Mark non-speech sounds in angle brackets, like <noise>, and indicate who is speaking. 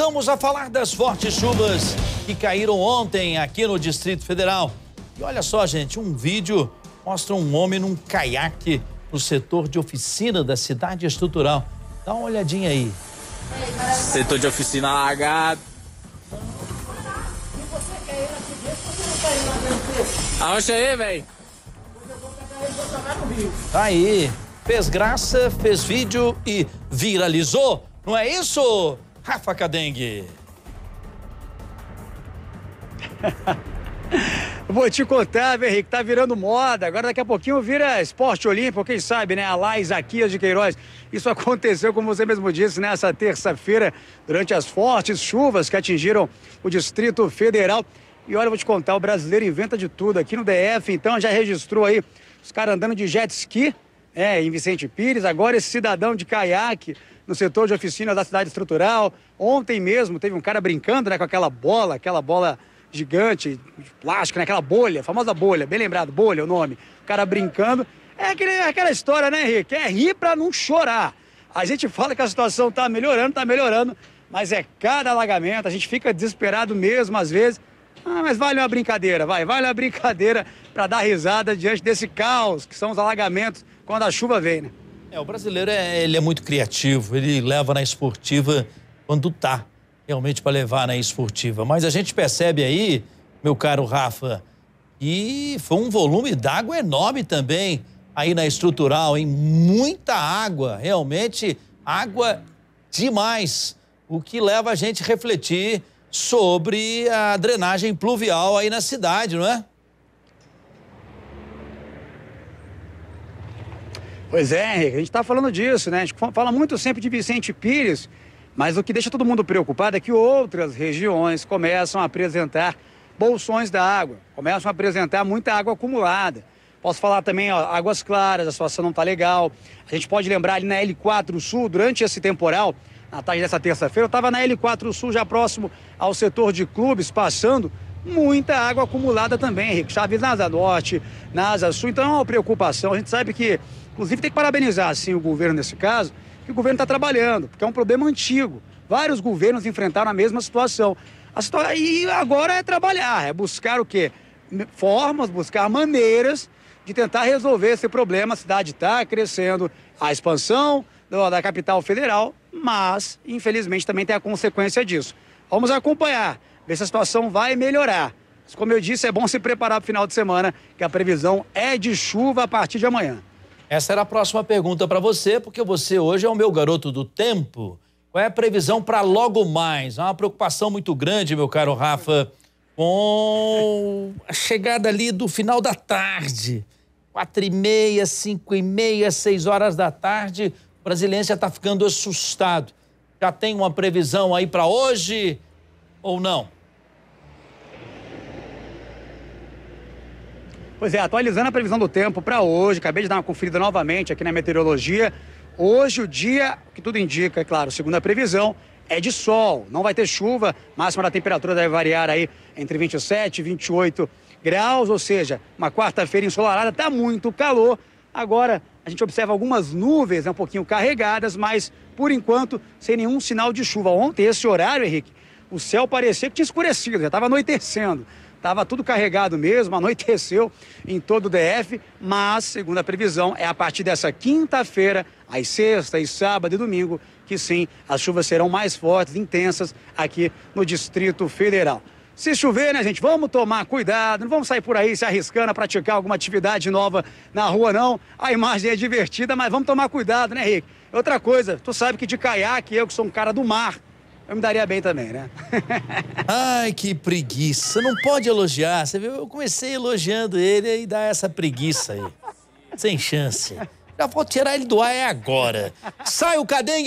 Speaker 1: voltamos a falar das fortes chuvas que caíram ontem aqui no Distrito Federal. E olha só, gente, um vídeo mostra um homem num caiaque no setor de oficina da cidade estrutural. Dá uma olhadinha aí. Setor de oficina alagado. Aonde aí, é, velho? Tá aí. Fez graça, fez vídeo e viralizou. Não é isso? Rafa Cadengue.
Speaker 2: <laughs> Vou te contar, viu, Henrique, tá virando moda. Agora daqui a pouquinho vira esporte olímpico, quem sabe, né? A Isaquias de Queiroz. Isso <laughs> aconteceu, como você mesmo disse, nessa né? terça-feira, durante as fortes chuvas que atingiram o Distrito Federal. E olha, vou te contar, o brasileiro inventa de tudo. Aqui no DF, então, já registrou aí os caras andando de jet ski é, em Vicente Pires, agora esse cidadão de caiaque no setor de oficinas da cidade estrutural. Ontem mesmo teve um cara brincando né, com aquela bola, aquela bola gigante de plástico, né, aquela bolha, famosa bolha, bem lembrado, bolha é o nome. O cara brincando. É aquele, é aquela história, né, Henrique? É rir para não chorar. A gente fala que a situação está melhorando, está melhorando, mas é cada alagamento, a gente fica desesperado mesmo às vezes. Ah, mas vale uma brincadeira, vai, vale uma brincadeira para dar risada diante desse caos que são os alagamentos quando a chuva vem, né?
Speaker 1: É, o brasileiro é, ele é muito criativo, ele leva na esportiva quando tá realmente para levar na esportiva. Mas a gente percebe aí, meu caro Rafa, e foi um volume d'água enorme também aí na estrutural, hein? Muita água, realmente água demais, o que leva a gente a refletir sobre a drenagem pluvial aí na cidade, não é?
Speaker 2: Pois é, Henrique, a gente está falando disso, né? A gente fala muito sempre de Vicente Pires, mas o que deixa todo mundo preocupado é que outras regiões começam a apresentar bolsões da água, começam a apresentar muita água acumulada. Posso falar também, ó, águas claras, a situação não está legal. A gente pode lembrar ali na L4 Sul, durante esse temporal, na tarde dessa terça-feira. Eu estava na L4 Sul, já próximo ao setor de clubes, passando muita água acumulada também, Henrique Chaves, na Asa Norte, na Asa Sul. Então é uma preocupação. A gente sabe que, inclusive, tem que parabenizar assim, o governo nesse caso, que o governo está trabalhando, porque é um problema antigo. Vários governos enfrentaram a mesma situação. A E agora é trabalhar, é buscar o quê? Formas, buscar maneiras de tentar resolver esse problema. A cidade está crescendo, a expansão da capital federal, mas infelizmente também tem a consequência disso. Vamos acompanhar, ver se a situação vai melhorar. Mas, como eu disse, é bom se preparar para o final de semana, que a previsão é de chuva a partir de amanhã. Essa era a próxima pergunta
Speaker 1: para você, porque você hoje é o meu garoto do tempo. Qual é a previsão para logo mais? É uma preocupação muito grande, meu caro Rafa, com a chegada ali do final da tarde. Quatro e meia, cinco e meia, seis horas da tarde, o brasileiro já está ficando assustado. Já tem uma previsão aí para
Speaker 2: hoje ou não? Pois é, atualizando a previsão do tempo para hoje, acabei de dar uma conferida novamente aqui na meteorologia. Hoje o dia, o que tudo indica, é claro, segundo a previsão, é de sol, não vai ter chuva, máxima da temperatura deve variar aí entre 27 e 28 graus, ou seja, uma quarta-feira ensolarada, tá muito calor. Agora, a gente observa algumas nuvens né, um pouquinho carregadas, mas por enquanto sem nenhum sinal de chuva. Ontem, esse horário, Henrique, o céu parecia que tinha escurecido, já estava anoitecendo. Estava tudo carregado mesmo, <laughs> anoiteceu em todo o DF, mas, segundo a previsão, é a partir dessa quinta-feira, às sexta e sábado e domingo, que sim, as chuvas serão mais fortes, intensas aqui no Distrito Federal. Se chover, né, gente? Vamos tomar cuidado, não vamos sair por aí se arriscando a praticar alguma atividade nova na rua, não. A imagem é divertida, mas vamos tomar cuidado, né, Rick? Outra coisa, tu sabe que de caiaque, eu que sou um cara do mar, eu me daria bem também, né?
Speaker 1: <laughs> Ai, que preguiça. Não pode elogiar. Você viu? Eu comecei elogiando ele e dá essa preguiça aí. Sem chance. Já vou tirar ele do ar é agora. Sai o cadenha!